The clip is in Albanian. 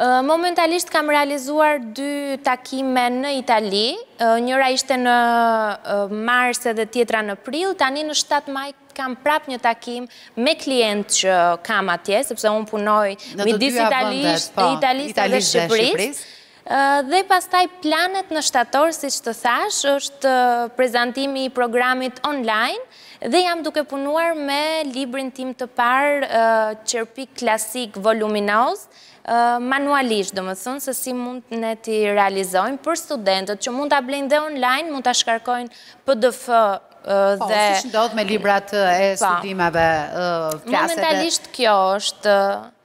Momentalisht kam realizuar dy takime në Itali, njëra ishte në mars edhe tjetra në pril, tani në 7 maj kam prap një takim me klient që kam atje, sepse unë punoj midis Italisht po, dhe Italisht dhe Shqipërisht dhe pastaj planet në shtator, si që të thash, është prezentimi i programit online, dhe jam duke punuar me librin tim të parë qërpik klasik voluminoz, manualisht, dhe më thunë, se si mund ne t'i realizojmë për studentët, që mund t'a blenjë dhe online, mund t'a shkarkojnë pdf Po, si që ndodhë me librat e po. studimave klasete? Momentalisht kjo është...